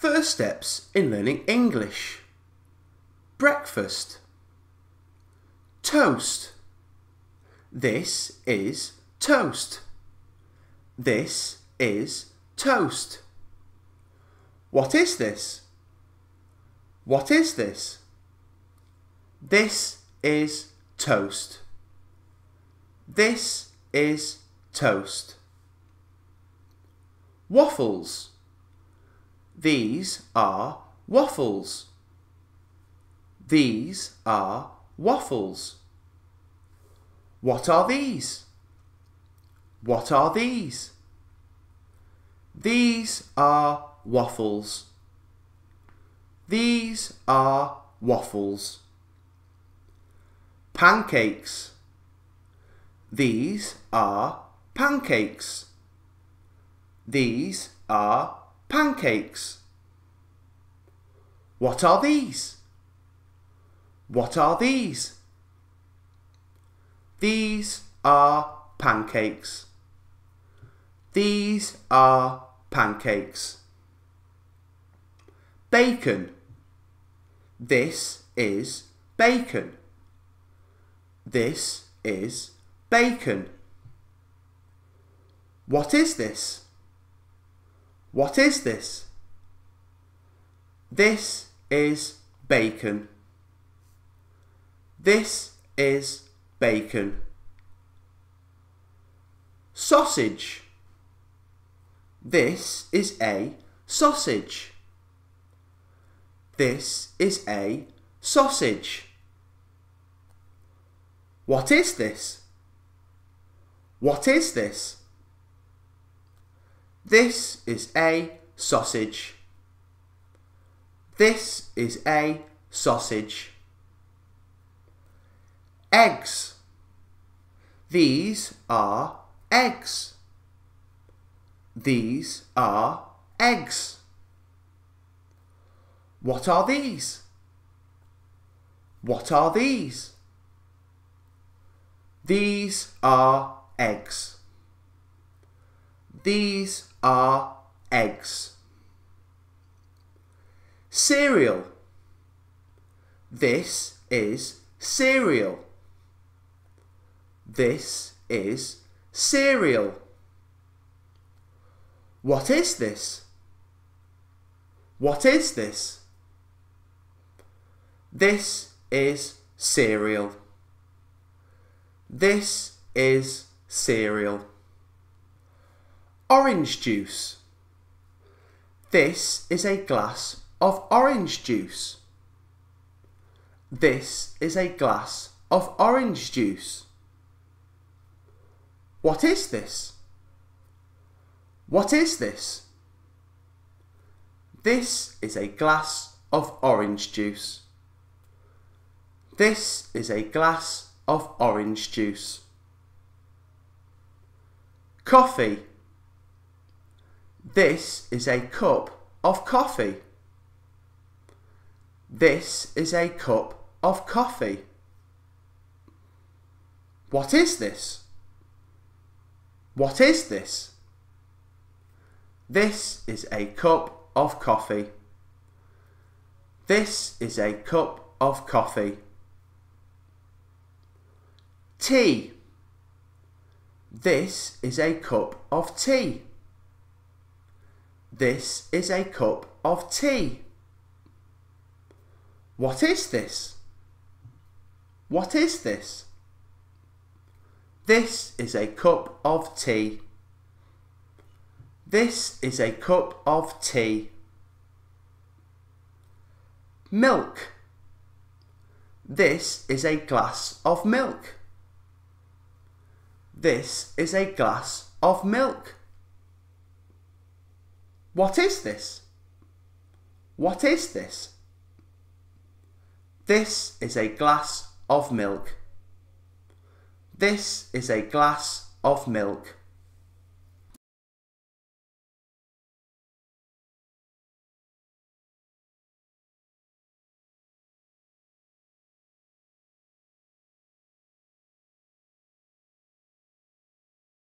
First steps in learning English. Breakfast. Toast. This is toast. This is toast. What is this? What is this? This is toast. This is toast. Waffles. These are waffles. These are waffles. What are these? What are these? These are waffles. These are waffles. Pancakes. These are pancakes. These are Pancakes. What are these? What are these? These are pancakes. These are pancakes. Bacon. This is bacon. This is bacon. What is this? What is this? This is bacon. This is bacon. Sausage. This is a sausage. This is a sausage. What is this? What is this? This is a sausage. This is a sausage. Eggs. These are eggs. These are eggs. What are these? What are these? These are eggs. These are eggs. Cereal. This is cereal. This is cereal. What is this? What is this? This is cereal. This is cereal orange juice. This is a glass of orange juice. This is a glass of orange juice. What is this? What is this? This is a glass of orange juice. This is a glass of orange juice. Coffee. This is a cup of coffee. This is a cup of coffee. What is this? What is this? This is a cup of coffee. This is a cup of coffee. Tea. This is a cup of tea. This is a cup of tea. What is this? What is this? This is a cup of tea. This is a cup of tea. Milk. This is a glass of milk. This is a glass of milk. What is this? What is this? This is a glass of milk. This is a glass of milk.